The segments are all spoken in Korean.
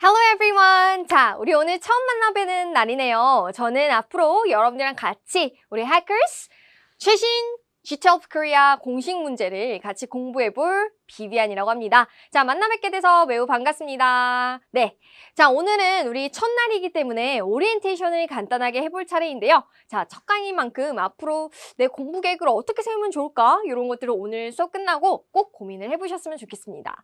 Hello everyone! 자, 우리 오늘 처음 만나뵈는 날이네요. 저는 앞으로 여러분들이랑 같이 우리 Hackers 최신 GT 오 f k 리아 공식 문제를 같이 공부해 볼 비비안이라고 합니다. 자, 만나 뵙게 돼서 매우 반갑습니다. 네. 자, 오늘은 우리 첫날이기 때문에 오리엔테이션을 간단하게 해볼 차례인데요. 자, 첫 강의인 만큼 앞으로 내 공부 계획을 어떻게 세우면 좋을까? 이런 것들을 오늘 수업 끝나고 꼭 고민을 해보셨으면 좋겠습니다.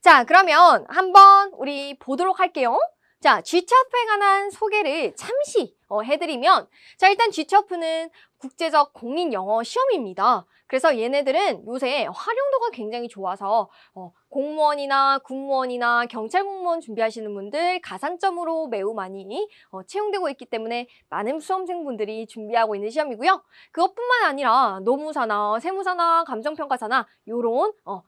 자, 그러면 한번 우리 보도록 할게요. 자, G차프에 관한 소개를 잠시 어, 해드리면 자, 일단 G차프는 국제적 공인 영어 시험입니다. 그래서 얘네들은 요새 활용도가 굉장히 좋아서 어, 공무원이나 군무원이나 경찰 공무원 준비하시는 분들 가산점으로 매우 많이 어, 채용되고 있기 때문에 많은 수험생분들이 준비하고 있는 시험이고요. 그것뿐만 아니라 노무사나 세무사나 감정평가사나 요런 어,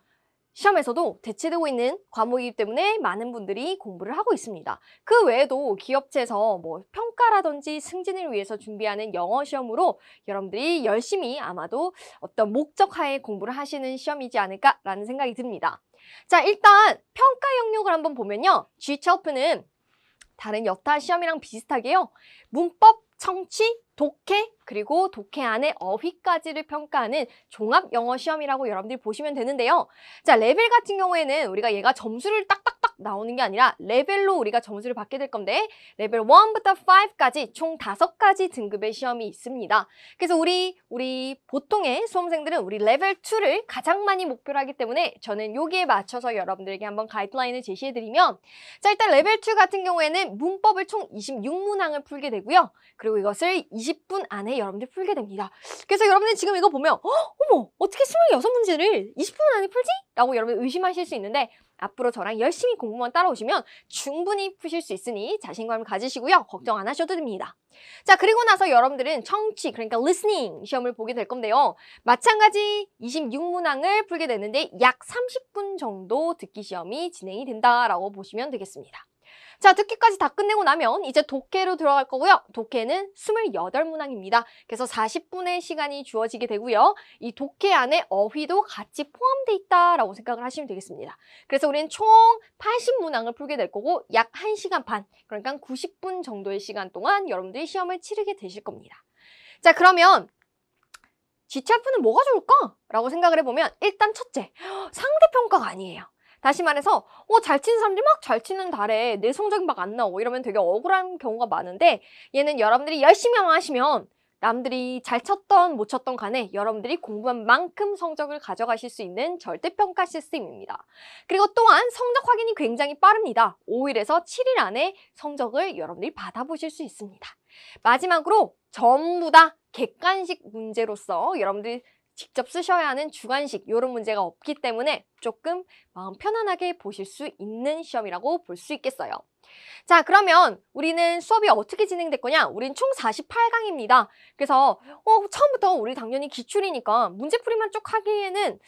시험에서도 대체되고 있는 과목이기 때문에 많은 분들이 공부를 하고 있습니다. 그 외에도 기업체에서 뭐 평가라든지 승진을 위해서 준비하는 영어 시험으로 여러분들이 열심히 아마도 어떤 목적하에 공부를 하시는 시험이지 않을까라는 생각이 듭니다. 자, 일단 평가 영역을 한번 보면요. g 철 p 는 다른 여타 시험이랑 비슷하게요. 문법, 청취, 독해 그리고 독해 안에 어휘까지를 평가하는 종합 영어 시험이라고 여러분들이 보시면 되는데요. 자 레벨 같은 경우에는 우리가 얘가 점수를 딱딱딱 나오는 게 아니라 레벨로 우리가 점수를 받게 될 건데 레벨 1부터 5까지 총 5가지 등급의 시험이 있습니다. 그래서 우리 우리 보통의 수험생들은 우리 레벨 2를 가장 많이 목표로 하기 때문에 저는 여기에 맞춰서 여러분들에게 한번 가이드라인을 제시해드리면 자 일단 레벨 2 같은 경우에는 문법을 총 26문항을 풀게 되고요. 그리고 이것을 2 20분 안에 여러분들 풀게 됩니다. 그래서 여러분들 지금 이거 보면 어, 어머 어떻게 26문제를 20분 안에 풀지? 라고 여러분 의심하실 수 있는데 앞으로 저랑 열심히 공부만 따라오시면 충분히 푸실 수 있으니 자신감 을 가지시고요. 걱정 안 하셔도 됩니다. 자, 그리고 나서 여러분들은 청취, 그러니까 listening 시험을 보게 될 건데요. 마찬가지 26문항을 풀게 되는데 약 30분 정도 듣기 시험이 진행이 된다라고 보시면 되겠습니다. 자, 듣기까지 다 끝내고 나면 이제 독해로 들어갈 거고요. 독해는 28문항입니다. 그래서 40분의 시간이 주어지게 되고요. 이 독해 안에 어휘도 같이 포함돼 있다라고 생각을 하시면 되겠습니다. 그래서 우리는 총 80문항을 풀게 될 거고 약 1시간 반, 그러니까 90분 정도의 시간 동안 여러분들이 시험을 치르게 되실 겁니다. 자, 그러면 GTR프는 뭐가 좋을까? 라고 생각을 해보면 일단 첫째, 상대평가가 아니에요. 다시 말해서 어, 잘 치는 사람들이 막 잘 치는 달에 내 성적이 막 안 나오고 이러면 되게 억울한 경우가 많은데 얘는 여러분들이 열심히 하시면 남들이 잘 쳤던 못 쳤던 간에 여러분들이 공부한 만큼 성적을 가져가실 수 있는 절대평가 시스템입니다. 그리고 또한 성적 확인이 굉장히 빠릅니다. 5일에서 7일 안에 성적을 여러분들이 받아보실 수 있습니다. 마지막으로 전부 다 객관식 문제로서 여러분들이 직접 쓰셔야 하는 주관식 이런 문제가 없기 때문에 조금 마음 편안하게 보실 수 있는 시험이라고 볼 수 있겠어요. 자 그러면 우리는 수업이 어떻게 진행될 거냐 우린 총 48강입니다 그래서 어, 처음부터 우리 당연히 기출이니까 문제풀이만 쭉 하기에는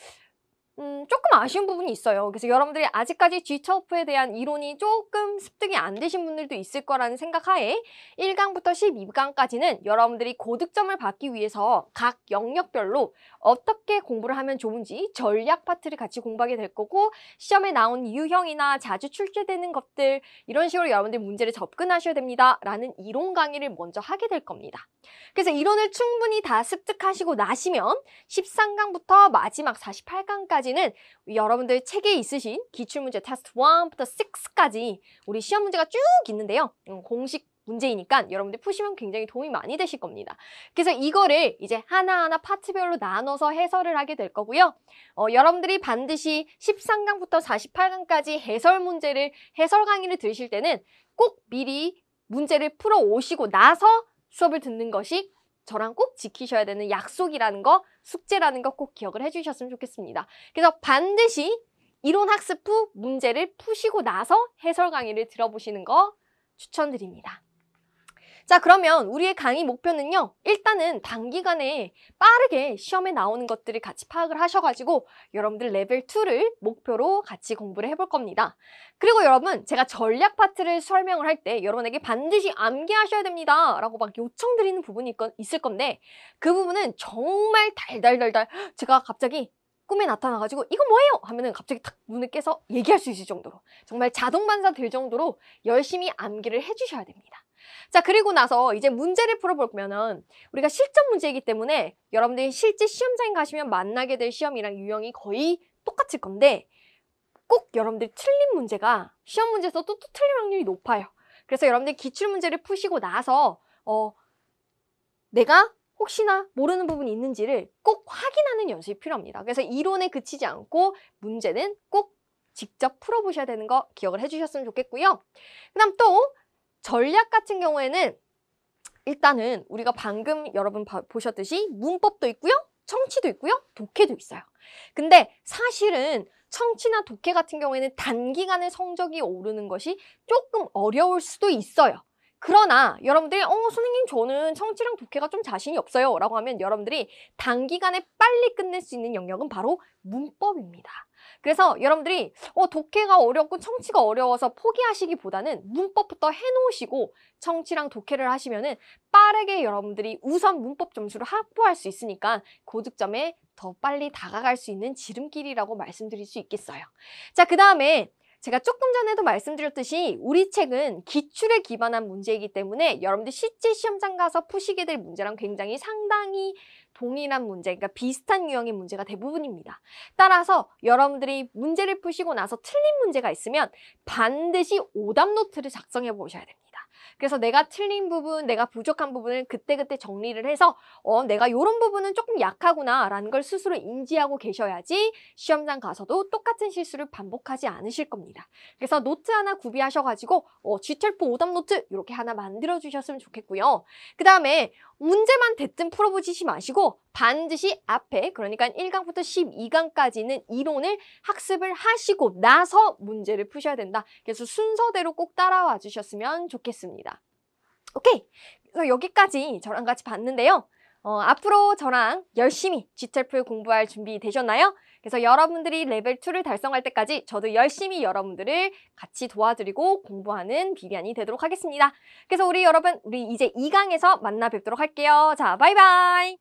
음, 조금 아쉬운 부분이 있어요. 그래서 여러분들이 아직까지 G차오프에 대한 이론이 조금 습득이 안 되신 분들도 있을 거라는 생각하에 1강부터 12강까지는 여러분들이 고득점을 받기 위해서 각 영역별로 어떻게 공부를 하면 좋은지 전략 파트를 같이 공부하게 될 거고 시험에 나온 유형이나 자주 출제되는 것들 이런 식으로 여러분들 문제를 접근하셔야 됩니다. 라는 이론 강의를 먼저 하게 될 겁니다. 그래서 이론을 충분히 다 습득하시고 나시면 13강부터 마지막 48강까지 지까지는 여러분들 책에 있으신 기출문제 테스트 1부터 6까지 우리 시험 문제가 쭉 있는데요. 음, 공식 문제이니까 여러분들 푸시면 굉장히 도움이 많이 되실 겁니다. 그래서 이거를 이제 하나하나 파트별로 나눠서 해설을 하게 될 거고요. 어, 여러분들이 반드시 13강부터 48강까지 해설 문제를 해설 강의를 들으실 때는 꼭 미리 문제를 풀어 오시고 나서 수업을 듣는 것이 저랑 꼭 지키셔야 되는 약속이라는 거, 숙제라는 거 꼭 기억을 해주셨으면 좋겠습니다. 그래서 반드시 이론 학습 후 문제를 푸시고 나서 해설 강의를 들어보시는 거 추천드립니다. 자 그러면 우리의 강의 목표는요 일단은 단기간에 빠르게 시험에 나오는 것들을 같이 파악을 하셔가지고 여러분들 레벨 2를 목표로 같이 공부를 해볼 겁니다 그리고 여러분 제가 전략 파트를 설명을 할 때 여러분에게 반드시 암기하셔야 됩니다 라고 막 요청드리는 부분이 있, 있을 건데 그 부분은 정말 달달달달 제가 갑자기 꿈에 나타나가지고 이거 뭐예요? 하면은 갑자기 탁 눈을 깨서 얘기할 수 있을 정도로 정말 자동반사 될 정도로 열심히 암기를 해주셔야 됩니다. 자 그리고 나서 이제 문제를 풀어보면은 우리가 실전 문제이기 때문에 여러분들이 실제 시험장에 가시면 만나게 될 시험이랑 유형이 거의 똑같을 건데 꼭 여러분들이 틀린 문제가 시험 문제에서 또, 또 틀릴 확률이 높아요. 그래서 여러분들이 기출문제를 푸시고 나서 어 내가 혹시나 모르는 부분이 있는지를 꼭 확인하는 연습이 필요합니다. 그래서 이론에 그치지 않고 문제는 꼭 직접 풀어보셔야 되는 거 기억을 해주셨으면 좋겠고요. 그 다음 또 전략 같은 경우에는 일단은 우리가 방금 여러분 바, 보셨듯이 문법도 있고요. 청취도 있고요. 독해도 있어요. 근데 사실은 청취나 독해 같은 경우에는 단기간에 성적이 오르는 것이 조금 어려울 수도 있어요. 그러나 여러분들이 어 선생님 저는 청취랑 독해가 좀 자신이 없어요 라고 하면 여러분들이 단기간에 빨리 끝낼 수 있는 영역은 바로 문법입니다. 그래서 여러분들이 어, 독해가 어렵고 청취가 어려워서 포기하시기보다는 문법부터 해놓으시고 청취랑 독해를 하시면은 빠르게 여러분들이 우선 문법 점수를 확보할 수 있으니까 고득점에 그 더 빨리 다가갈 수 있는 지름길이라고 말씀드릴 수 있겠어요. 자, 그 다음에 제가 조금 전에도 말씀드렸듯이 우리 책은 기출에 기반한 문제이기 때문에 여러분들 실제 시험장 가서 푸시게 될 문제랑 굉장히 상당히 동일한 문제, 그러니까 비슷한 유형의 문제가 대부분입니다. 따라서 여러분들이 문제를 푸시고 나서 틀린 문제가 있으면 반드시 오답 노트를 작성해 보셔야 됩니다. 그래서 내가 틀린 부분, 내가 부족한 부분을 그때그때 정리를 해서 어, 내가 이런 부분은 조금 약하구나 라는 걸 스스로 인지하고 계셔야지 시험장 가서도 똑같은 실수를 반복하지 않으실 겁니다. 그래서 노트 하나 구비하셔가지고 어, G철포 오답 노트 이렇게 하나 만들어주셨으면 좋겠고요. 그 다음에 문제만 대뜸 풀어보시지 마시고 반드시 앞에 그러니까 1강부터 12강까지는 이론을 학습을 하시고 나서 문제를 푸셔야 된다. 그래서 순서대로 꼭 따라와 주셨으면 좋겠습니다. 오케이! 그래서 여기까지 저랑 같이 봤는데요. 어, 앞으로 저랑 열심히 g t e l 공부할 준비 되셨나요? 그래서 여러분들이 레벨 2를 달성할 때까지 저도 열심히 여러분들을 같이 도와드리고 공부하는 비비안이 되도록 하겠습니다. 그래서 우리 여러분, 우리 이제 2강에서 만나 뵙도록 할게요. 자, 바이바이!